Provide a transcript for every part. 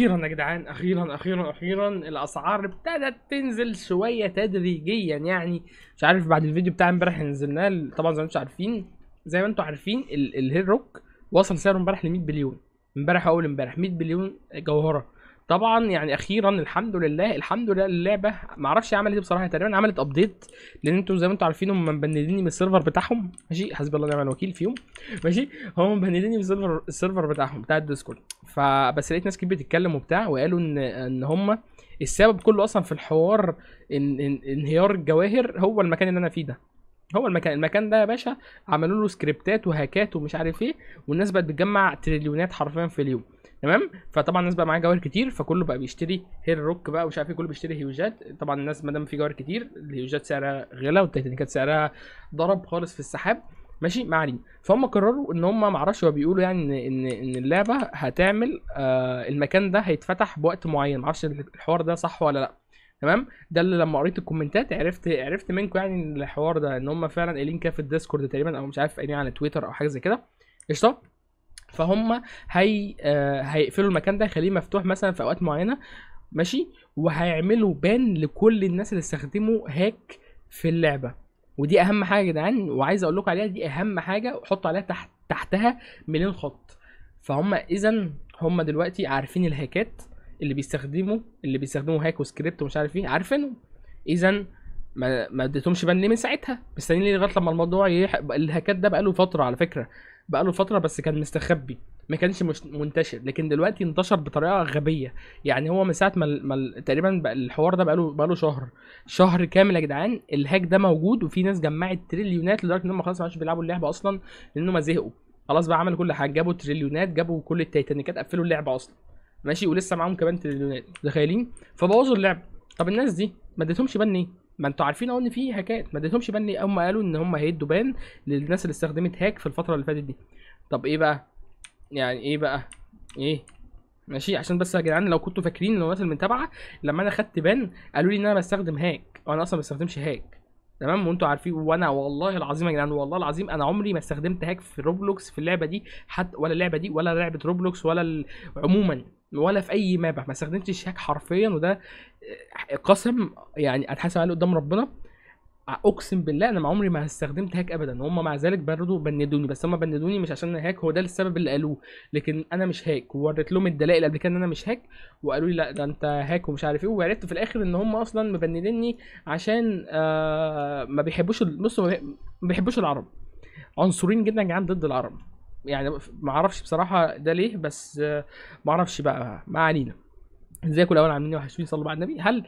اخيرا يا جدعان اخيرا اخيرا اخيرا الاسعار ابتدت تنزل شويه تدريجيا يعني مش عارف بعد الفيديو بتاع امبارح نزلناه طبعا زي ما انتم عارفين زي ما انتم عارفين الهيروك وصل سعره امبارح ل 100 بليون امبارح اول امبارح 100 بليون جوهره طبعا يعني اخيرا الحمد لله الحمد لله اللعبه ما اعرفش عملت ايه بصراحه تقريبا عملت ابديت لان انتم زي ما انتم عارفين هم مبنديني من السيرفر بتاعهم ماشي حسبي الله ونعم الوكيل فيهم ماشي هم مبنديني من السيرفر السيرفر بتاعهم بتاع الديسكورد فبس لقيت ناس كتير بتتكلم وبتاع وقالوا ان ان هم السبب كله اصلا في الحوار ان, إن انهيار الجواهر هو المكان اللي انا فيه ده هو المكان المكان ده يا باشا عملوا له سكريبتات وهاكات ومش عارف ايه والناس بقت بتجمع تريليونات حرفيا في اليوم تمام فطبعا الناس بقى معاها جواهر كتير فكله بقى بيشتري هير روك بقى ومش عارف ايه كله بيشتري هيوجات طبعا الناس ما دام في جواهر كتير الهيوجات سعرها غلى والتكنيكات سعرها ضرب خالص في السحاب ماشي ما علينا فهم قرروا ان هم ما اعرفش هو بيقولوا يعني ان ان ان اللعبه هتعمل آه المكان ده هيتفتح بوقت معين ما اعرفش الحوار ده صح ولا لا تمام ده اللي لما قريت الكومنتات عرفت عرفت منكم يعني الحوار ده ان هم فعلا قايلين كده في الديسكورد تقريبا او مش عارف قايلين على تويتر او حاجه زي كده قشطه فهم هي آه، هيقفلوا المكان ده يخليه مفتوح مثلا في اوقات معينه ماشي وهيعملوا بان لكل الناس اللي استخدموا هاك في اللعبه ودي اهم حاجه يا جدعان وعايز اقول لكم عليها دي اهم حاجه وحطوا عليها تحت تحتها مليون خط فهم اذا هم دلوقتي عارفين الهاكات اللي بيستخدموا اللي بيستخدموا هاك وسكريبت ومش عارف ايه عارفينهم اذا ما ما اديتهمش بان ليه من ساعتها مستنيين ليه لغايه لما الموضوع يح... الهاكات ده بقاله فتره على فكره بقاله فتره بس كان مستخبي ما كانش مش منتشر لكن دلوقتي انتشر بطريقه غبيه يعني هو من ساعه ما, تقريبا بقى الحوار ده بقاله بقاله شهر شهر كامل يا جدعان الهاك ده موجود وفي ناس جمعت تريليونات لدرجه ان هم خلاص ما عادش بيلعبوا اللعبه اصلا لان هم زهقوا خلاص بقى عملوا كل حاجه جابوا تريليونات جابوا كل التيتانيكات قفلوا اللعبه اصلا ماشي ولسه معاهم كمان تريليونات متخيلين فبوظوا اللعبه طب الناس دي ما اديتهمش بان ايه ما انتوا عارفين اهو ان في هاكات ما اديتهمش بان هم قالوا ان هم هيدوا بان للناس اللي استخدمت هاك في الفتره اللي فاتت دي طب ايه بقى يعني ايه بقى ايه ماشي عشان بس يا جدعان لو كنتوا فاكرين لو الناس المتابعه لما انا خدت بان قالوا لي ان انا بستخدم هاك وانا اصلا ما بستخدمش هاك تمام وانتوا عارفين وانا والله العظيم يا جدعان والله العظيم انا عمري ما استخدمت هاك في روبلوكس في اللعبه دي حتى ولا اللعبه دي ولا لعبه روبلوكس ولا عموما ولا في اي مابه ما استخدمتش هاك حرفيا وده قسم يعني اتحاسب عليه قدام ربنا اقسم بالله انا ما عمري ما استخدمت هاك ابدا وهم مع ذلك برضه بندوني بس هم بندوني مش عشان انا هاك هو ده السبب اللي قالوه لكن انا مش هاك ووريت لهم الدلائل قبل كده ان انا مش هاك وقالوا لي لا ده انت هاك ومش عارف ايه وعرفت في الاخر ان هم اصلا مبنديني عشان آه ما بيحبوش بص ما بيحبوش العرب عنصرين جدا يا جدعان ضد العرب يعني ما اعرفش بصراحه ده ليه بس آه ما اعرفش بقى ما علينا ازيكم الاول عاملين إيه؟ وحشين صلوا بعد النبي هل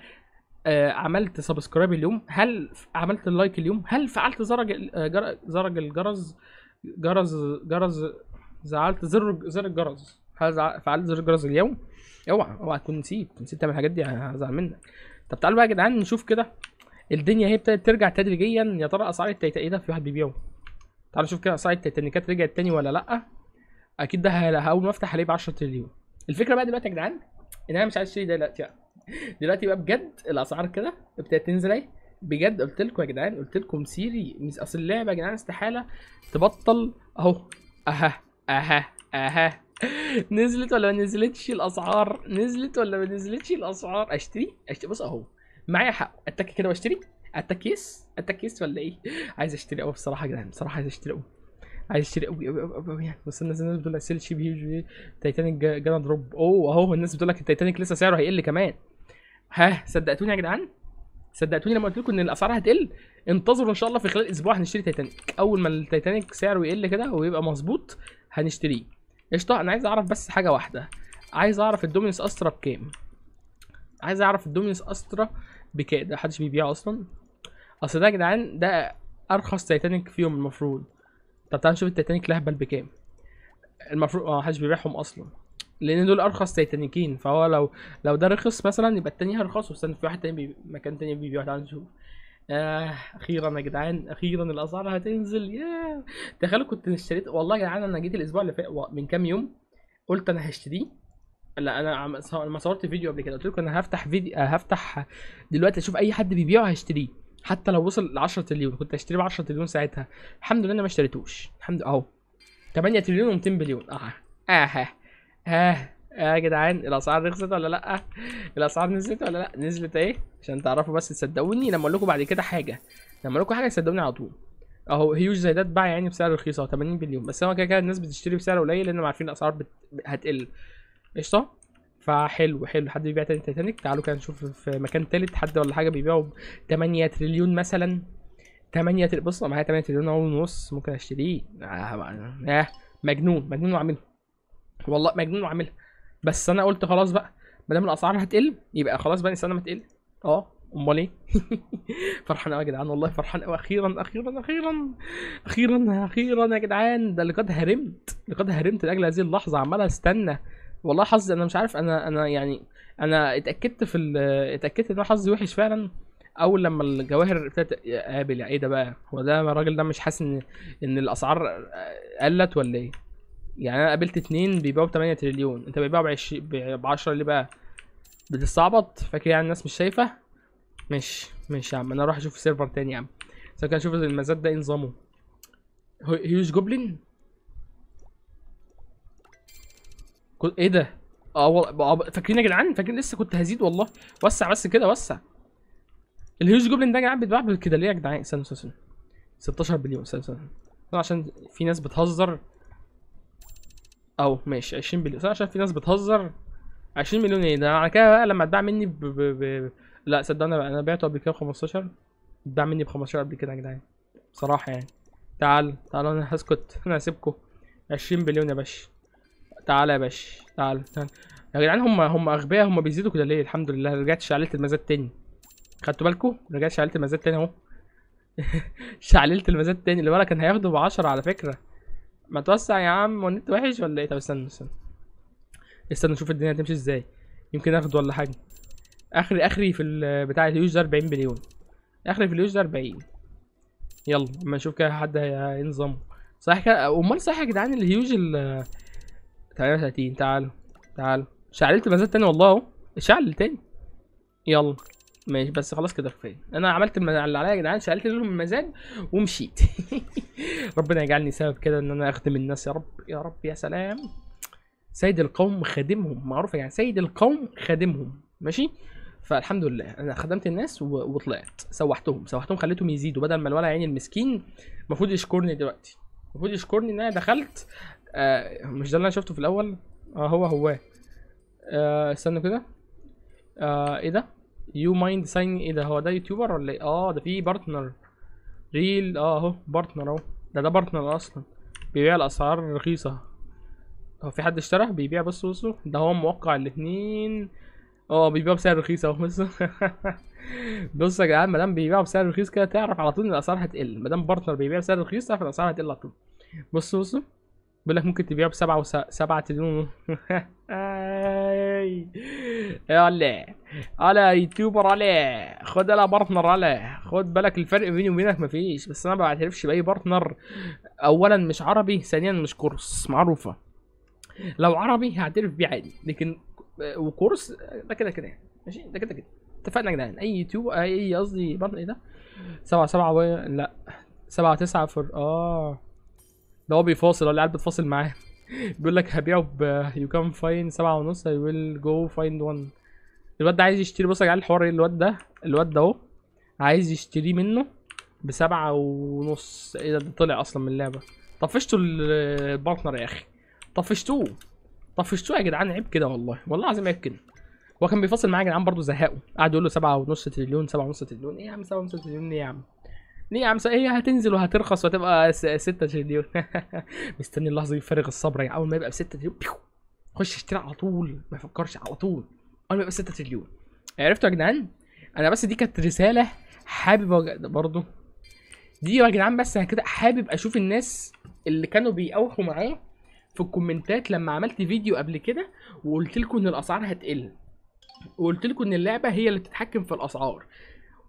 آه عملت سبسكرايب اليوم هل عملت اللايك اليوم هل فعلت زرج آه، زرج الجرس جرس جرس زعلت زر زر الجرس هل فعلت زر الجرس اليوم اوعى اوعى تكون نسيت نسيت تعمل الحاجات دي هزعل منك طب تعالوا بقى يا جدعان نشوف كده الدنيا هي ابتدت ترجع تدريجيا يا ترى اسعار التيتا ايه ده في واحد بيبيعه تعالوا نشوف كده اسعار التيتانيكات رجعت تاني ولا لا اكيد ده اول ما افتح عليه ب 10 تريليون الفكره بقى دلوقتي يا جدعان ان انا مش عايز اشتري دلوقتي بقى دلوقتي بقى بجد الاسعار كده ابتدت تنزل اهي بجد قلت لكم يا جدعان قلت لكم سيري اصل اللعبه يا جدعان استحاله تبطل اهو اها اها اها نزلت ولا ما نزلتش الاسعار نزلت ولا ما نزلتش الاسعار اشتري اشتري بص اهو معايا حق اتك كده واشتري اتك يس اتك يس ولا ايه عايز اشتري قوي بصراحه يا جدعان بصراحه عايز اشتري قوي عايز اشتري قوي قوي قوي قوي يعني بس الناس الناس بتقول لك سيل شيب هيوج تايتانيك جانا دروب اوه اهو الناس بتقول لك التايتانيك لسه سعره هيقل كمان ها صدقتوني يا جدعان صدقتوني لما قلت لكم ان الاسعار هتقل انتظروا ان شاء الله في خلال اسبوع هنشتري تايتانيك اول ما التايتانيك سعره يقل كده ويبقى مظبوط هنشتريه قشطه انا عايز اعرف بس حاجه واحده عايز اعرف الدومينس استرا بكام عايز اعرف الدومينس استرا بكام ده محدش بيبيعه اصلا اصل ده يا جدعان ده ارخص تايتانيك فيهم المفروض طب تعال نشوف التيتانيك الاهبل بكام المفروض آه، ما حدش بيبيعهم اصلا لان دول ارخص تيتانيكين فهو لو لو ده رخص مثلا يبقى التاني هيرخص واستنى في واحد تاني بي... مكان تاني بيبيع تعال نشوف آه اخيرا يا جدعان اخيرا الاسعار هتنزل يا تخيلوا كنت اشتريت والله يا جدعان انا جيت الاسبوع اللي فات من كام يوم قلت انا هشتريه لا انا ما صورت فيديو قبل كده قلت لكم انا هفتح فيديو هفتح دلوقتي اشوف اي حد بيبيعه هشتريه حتى لو وصل ل 10 تريليون كنت هشتري ب 10 تريليون ساعتها الحمد لله انا ما اشتريتوش الحمد اهو 8 تريليون و200 بليون اه اه اه, آه يا آه جدعان الاسعار رخصت ولا لا الاسعار نزلت ولا لا نزلت ايه عشان تعرفوا بس تصدقوني لما اقول لكم بعد كده حاجه لما اقول لكم حاجه تصدقوني على طول اهو هيوج زي ده اتباع يعني بسعر رخيص اهو 80 بليون بس هو كده كده الناس بتشتري بسعر قليل لان عارفين الاسعار بت... هتقل قشطه فحلو حلو حد بيبيع تاني تايتانيك تعالوا كده نشوف في مكان تالت حد ولا حاجه بيبيعه ب 8 تريليون مثلا 8 تريليون بص معايا 8 تريليون اهو ونص ممكن اشتريه آه مجنون مجنون وعاملها والله مجنون وعاملها بس انا قلت خلاص بقى ما دام الاسعار هتقل يبقى خلاص بقى السنه ما تقل اه امال ايه فرحان قوي يا جدعان والله فرحان قوي اخيرا اخيرا اخيرا اخيرا اخيرا يا جدعان ده لقد هرمت لقد هرمت لاجل هذه اللحظه عمال استنى والله حظي انا مش عارف انا انا يعني انا اتاكدت في اتاكدت ان حظي وحش فعلا اول لما الجواهر ابتدت اقابل يعني ايه ده بقى هو ده الراجل ده مش حاسس ان ان الاسعار قلت ولا ايه يعني انا قابلت اتنين بيبيعوا ب 8 تريليون انت بيبيعوا ب 10 ليه بقى بتستعبط فاكر يعني الناس مش شايفه ماشي ماشي يا عم انا اروح اشوف سيرفر تاني يا عم سواء كان اشوف المزاد ده ايه نظامه هيوش جوبلين كل... ايه ده؟ اه والله آه، فاكرين يا جدعان فاكرين لسه كنت هزيد والله وسع بس كده وسع الهيوج جوبلين ده يا جدعان بيتباع بالكده ليه يا جدعان استنوا استنوا 16 بليون استنى استنى عشان في ناس بتهزر او ماشي 20 بليون عشان في ناس بتهزر 20 مليون ايه ده على كده بقى لما اتباع مني ب... ب... ب... لا صدقني انا بعته قبل كده ب 15 اتباع مني ب 15 قبل كده يا جدعان بصراحه يعني تعال تعال انا هسكت انا هسيبكم 20 بليون يا باشا تعال يا باشا تعال تعال يا جدعان هم هم اغبياء هم بيزيدوا كده ليه الحمد لله رجعت شعلت المزاد تاني خدتوا بالكم رجعت شعلت المزاد تاني اهو شعللت المزاد تاني اللي ورا كان هياخده ب 10 على فكره ما توسع يا عم والنت وحش ولا ايه طب استنى استنى استنى نشوف الدنيا هتمشي ازاي يمكن اخده ولا حاجه اخري اخري في بتاع اليوز ده 40 مليون اخري في اليوز ده 40 يلا اما نشوف كده حد هينظم صح كده امال صح يا جدعان الهيوج 33 تعالوا تعالوا شعلت المزاد تاني والله اهو شعل تاني يلا ماشي بس خلاص كده كفايه انا عملت اللي عليا يا جدعان شعلت لهم المزاج ومشيت ربنا يجعلني سبب كده ان انا اخدم الناس يا رب يا رب يا سلام سيد القوم خادمهم معروفه يعني سيد القوم خادمهم ماشي فالحمد لله انا خدمت الناس وطلعت سوحتهم سوحتهم خليتهم يزيدوا بدل ما الولع عيني المسكين المفروض يشكرني دلوقتي المفروض يشكرني ان انا دخلت آه مش ده اللي انا شفته في الاول اه هو هو آه استنى كده آه ايه ده يو مايند ساين ايه ده هو ده يوتيوبر ولا ايه اه ده في بارتنر ريل اه اهو بارتنر اهو ده ده بارتنر اصلا بيبيع الاسعار رخيصه هو في حد اشترى بيبيع بص بصوا ده هو موقع الاتنين اه بيبيعوا بسعر رخيص اهو بص بص يا جدعان مادام بيبيعوا بسعر رخيص كده تعرف على طول ان الاسعار هتقل مادام بارتنر بيبيع بسعر رخيص تعرف الاسعار هتقل على طول بصوا بصوا بيقول لك ممكن تبيعه بسبعة وس... سبعة تليون إيه، يلا على يوتيوبر على خد على بارتنر على خد بالك الفرق بيني وبينك مفيش بس انا ما بعترفش باي بارتنر اولا مش عربي ثانيا مش كورس معروفه لو عربي هعترف بيه عادي لكن وكورس ده كده كده ماشي ده كده كده اتفقنا يا جدعان اي يوتيوب اي قصدي بارتنر ايه ده سبعة سبعة و... لا سبعة تسعة فر اه اللي هو بيفاصل اللي قاعد بتفاصل معاه بيقول لك هبيعه ب يو كان فاين سبعة ونص اي ويل جو فايند وان الواد ده عايز يشتري بص يا جدعان الحوار ايه الواد ده الواد ده اهو عايز يشتريه منه بسبعة ونص ايه ده طلع اصلا من اللعبه طفشتوا البارتنر يا اخي طفشتوه طفشتوه يا جدعان عيب كده والله والله العظيم عيب كده هو كان بيفاصل معايا يا جدعان برضه زهقه قعد يقول له سبعة ونص تريليون سبعة ونص تريليون ايه يا عم سبعة ونص تريليون ايه يا عم ليه يا عم هي هتنزل وهترخص وهتبقى ستة تريليون مستني اللحظه دي فارغ الصبر يعني اول ما يبقى بستة تريليون بيو. خش اشتري على طول ما يفكرش على طول اول ما يبقى ستة تريليون عرفتوا يا جدعان انا بس دي كانت رساله حابب برضه دي يا جدعان بس انا كده حابب اشوف الناس اللي كانوا بيقاوحوا معايا في الكومنتات لما عملت فيديو قبل كده وقلت لكم ان الاسعار هتقل وقلت لكم ان اللعبه هي اللي بتتحكم في الاسعار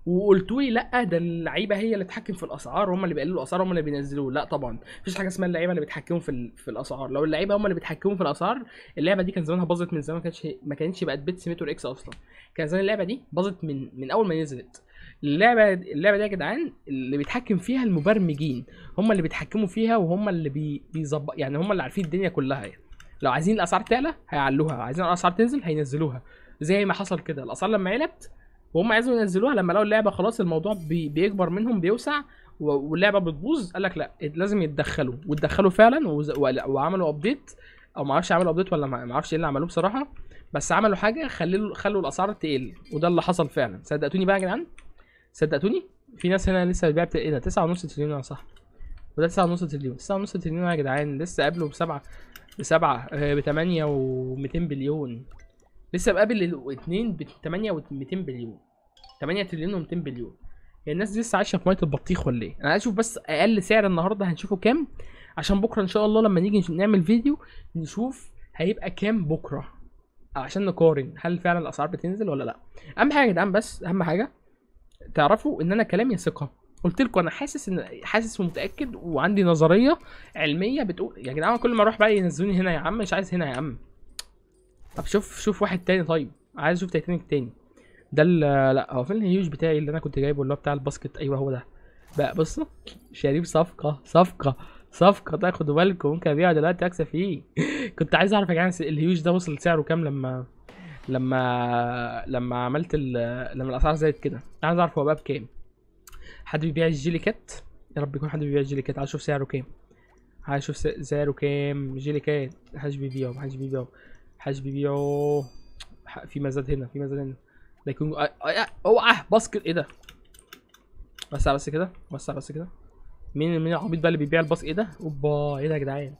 وقلت لي إيه، لا ده اللعيبه هي اللي تتحكم في الاسعار هم اللي بيقللوا الاسعار هم اللي بينزلوه لا طبعا مفيش حاجه اسمها اللعيبه اللي بيتحكموا في في الاسعار لو اللعيبه هم اللي بيتحكموا في الاسعار اللعبه دي كان زمانها باظت من زمان ما كانتش ما كانتش بقت بيت سيميتور اكس اصلا كان زمان اللعبه دي باظت من من اول ما نزلت اللعبه اللعبه دي يا جدعان اللي بيتحكم فيها المبرمجين هم اللي بيتحكموا فيها وهم اللي بيظبط يعني هم اللي عارفين الدنيا كلها يعني. لو عايزين الاسعار تعلى هيعلوها عايزين الاسعار تنزل هينزلوها زي ما حصل كده الاسعار لما علت وهم عايزوا ينزلوها لما لقوا اللعبه خلاص الموضوع بي بيكبر منهم بيوسع واللعبه بتبوظ قال لك لا لازم يتدخلوا واتدخلوا فعلا وعملوا ابديت او ما اعرفش عملوا ابديت ولا ما اعرفش ايه اللي عملوه بصراحه بس عملوا حاجه خلوا خلوا الاسعار تقل وده اللي حصل فعلا صدقتوني بقى يا جدعان صدقتوني في ناس هنا لسه بتبيع ايه ده 9.5 تريليون يا صاحبي وده 9.5 تريليون 9.5 تريليون يا جدعان لسه قبله بسبعه بسبعه آه، بثمانية و200 بليون لسه بقابل الاثنين ب 8 و 200 بليون 8 تريليون و200 بليون هي يعني الناس دي لسه عايشه في ميه البطيخ ولا ايه؟ انا عايز اشوف بس اقل سعر النهارده هنشوفه كام عشان بكره ان شاء الله لما نيجي نعمل فيديو نشوف هيبقى كام بكره عشان نقارن هل فعلا الاسعار بتنزل ولا لا اهم حاجه يا جدعان بس اهم حاجه تعرفوا ان انا كلامي ثقه قلت لكم انا حاسس ان حاسس ومتاكد وعندي نظريه علميه بتقول يا جدعان كل ما اروح بقى ينزلوني هنا يا عم مش عايز هنا يا عم طب شوف شوف واحد تاني طيب عايز اشوف تايتانيك تاني ده لا هو فين الهيوج بتاعي اللي انا كنت جايبه اللي هو بتاع الباسكت ايوه هو ده بقى بص شريف صفقه صفقه صفقه تاخدوا بالكم ممكن ابيعه دلوقتي اكسب فيه كنت عايز اعرف يا جماعه الهيوج ده وصل سعره كام لما لما لما عملت لما الاسعار زادت كده عايز اعرف هو بقى بكام حد بيبيع الجيلي كات يا رب يكون حد بيبيع الجيلي كات عايز اشوف سعره كام عايز اشوف سعره كام جيلي كات محدش بيبيعه محدش بيبيعه حاج بيبيعوا في مزاد هنا في مزاد هنا ده يكون آه، آه، آه، اوعى باسكت ايه ده وسع بس كده وسع بس كده مين مين العبيط بقى اللي بيبيع الباسكت ايه ده اوبا ايه ده يا جدعان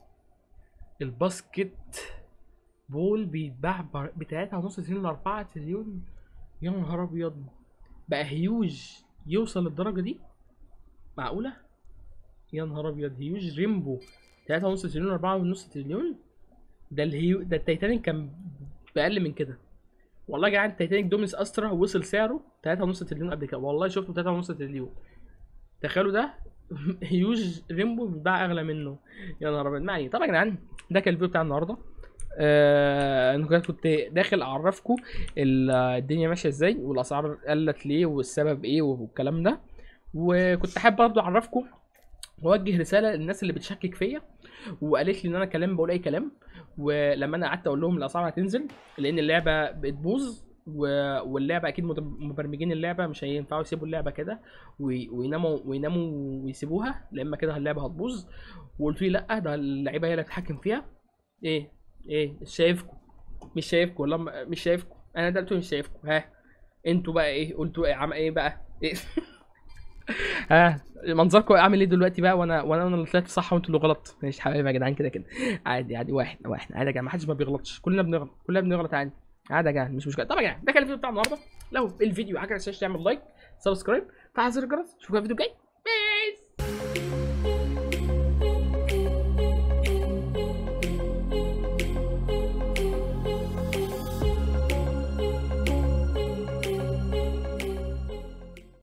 الباسكت بول بيتباع ب 3.5 سنين ل 4 تريليون يا نهار ابيض بقى هيوج يوصل للدرجه دي معقوله يا نهار ابيض هيوج ريمبو 3.5 تريليون 4.5 تريليون ده الهيو ده التايتانيك كان باقل من كده والله يا جدعان التايتانيك دومينس استرا وصل سعره 3.5 تريليون قبل كده والله شفته 3.5 تريليون تخيلوا ده هيوج ريمبو بيتباع اغلى منه يا نهار ابيض معني طبعا يا جدعان ده كان الفيديو بتاع النهارده آه انا كنت داخل اعرفكم الدنيا ماشيه ازاي والاسعار قلت ليه والسبب ايه والكلام ده وكنت حابب برضه اعرفكم واوجه رساله للناس اللي بتشكك فيا وقالت لي ان انا كلام بقول اي كلام ولما انا قعدت اقول لهم الاسعار هتنزل لان اللعبه بتبوظ و... واللعبه اكيد مبرمجين اللعبه مش هينفعوا يسيبوا اللعبه كده ويناموا ويناموا ويسيبوها لا اما كده اللعبه هتبوظ وقلت لي لا ده اللعيبه هي اللي هتتحكم فيها ايه ايه مش شايفكم مش شايفكم والله مش شايفكم انا ده مش شايفكم ها انتوا بقى ايه قلتوا ايه عم ايه بقى إيه؟ ها منظركم اعمل ايه دلوقتي بقى وانا وانا انا اللي طلعت صح وانتوا اللي غلط ماشي حبايبي يا جدعان كده كده عادي عادي واحد واحد عادي يا جدعان محدش ما بيغلطش كلنا بنغلط كلنا بنغلط عادي عادي يا جدعان مش مشكله طب يا جدعان ده كان الفيديو بتاع النهارده لو الفيديو عجبك ما تعمل لايك سبسكرايب فعل زر الجرس في الفيديو الجاي